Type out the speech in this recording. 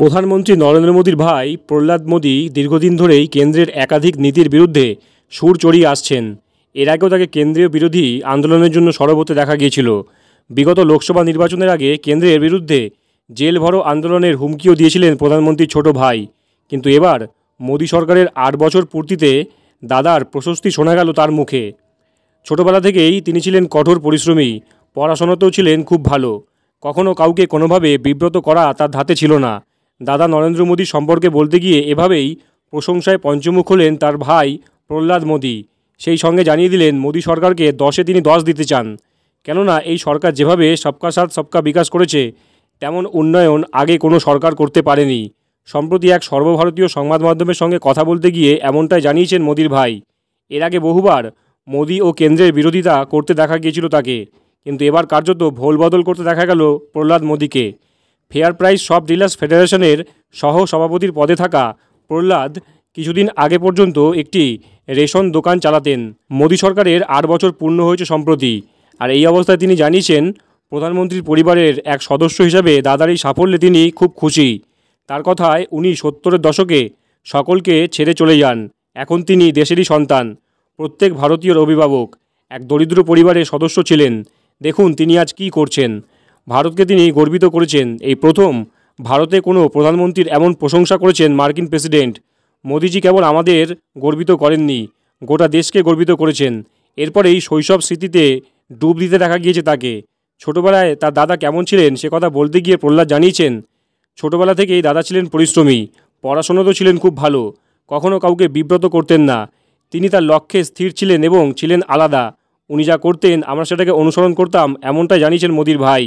প্রধানমন্ত্রী নরেন্দ্র মোদীর ভাই প্রহ্লাদ মোদী দীর্ঘদিন ধরেই কেন্দ্রের একাধিক নীতির বিরুদ্ধে সুর চড়িয়ে আসছেন এর আগেও তাকে কেন্দ্রীয় বিরোধী আন্দোলনের জন্য সরব হতে দেখা গিয়েছিল বিগত লোকসভা নির্বাচনের আগে কেন্দ্রের বিরুদ্ধে জেল ভরো আন্দোলনের হুমকিও দিয়েছিলেন প্রধানমন্ত্রী ছোট ভাই কিন্তু এবার মোদী সরকারের আট বছর পূর্তিতে দাদার প্রশস্তি শোনা গেল তার মুখে ছোটবেলা থেকেই তিনি ছিলেন কঠোর পরিশ্রমী পড়াশোনাতেও ছিলেন খুব ভালো কখনও কাউকে কোনোভাবে বিব্রত করা তার ধাতে ছিল না দাদা নরেন্দ্র মোদী সম্পর্কে বলতে গিয়ে এভাবেই প্রশংসায় পঞ্চমুখ হলেন তার ভাই প্রহ্লাদ মোদী সেই সঙ্গে জানিয়ে দিলেন মোদী সরকারকে দশে তিনি দশ দিতে চান কেননা এই সরকার যেভাবে সবকা সাথ সবকা বিকাশ করেছে তেমন উন্নয়ন আগে কোনো সরকার করতে পারেনি সম্প্রতি এক সর্বভারতীয় সংবাদ মাধ্যমের সঙ্গে কথা বলতে গিয়ে এমনটাই জানিয়েছেন মোদির ভাই এর আগে বহুবার মোদী ও কেন্দ্রের বিরোধিতা করতে দেখা গিয়েছিল তাকে কিন্তু এবার কার্যত ভোল বদল করতে দেখা গেল প্রহ্লাদ মোদীকে ফেয়ার প্রাইস সব ডিলার্স ফেডারেশনের সহ সভাপতির পদে থাকা প্রহ্লাদ কিছুদিন আগে পর্যন্ত একটি রেশন দোকান চালাতেন মোদী সরকারের আট বছর পূর্ণ হয়েছে সম্প্রতি আর এই অবস্থায় তিনি জানিয়েছেন প্রধানমন্ত্রীর পরিবারের এক সদস্য হিসাবে দাদার এই সাফল্যে তিনি খুব খুশি তার কথায় উনি সত্তরের দশকে সকলকে ছেড়ে চলে যান এখন তিনি দেশেরই সন্তান প্রত্যেক ভারতীয়র অভিভাবক এক দরিদ্র পরিবারের সদস্য ছিলেন দেখুন তিনি আজ কি করছেন ভারতকে তিনি গর্বিত করেছেন এই প্রথম ভারতে কোনো প্রধানমন্ত্রীর এমন প্রশংসা করেছেন মার্কিন প্রেসিডেন্ট মোদিজি কেবল আমাদের গর্বিত করেননি গোটা দেশকে গর্বিত করেছেন এরপরেই শৈশব স্মৃতিতে ডুব দিতে দেখা গিয়েছে তাকে ছোটোবেলায় তার দাদা কেমন ছিলেন সে কথা বলতে গিয়ে প্রহ্লাদ জানিয়েছেন ছোটোবেলা থেকেই দাদা ছিলেন পরিশ্রমী পড়াশোনা তো ছিলেন খুব ভালো কখনও কাউকে বিব্রত করতেন না তিনি তার লক্ষ্যে স্থির ছিলেন এবং ছিলেন আলাদা উনি যা করতেন আমরা সেটাকে অনুসরণ করতাম এমনটাই জানিয়েছেন মোদির ভাই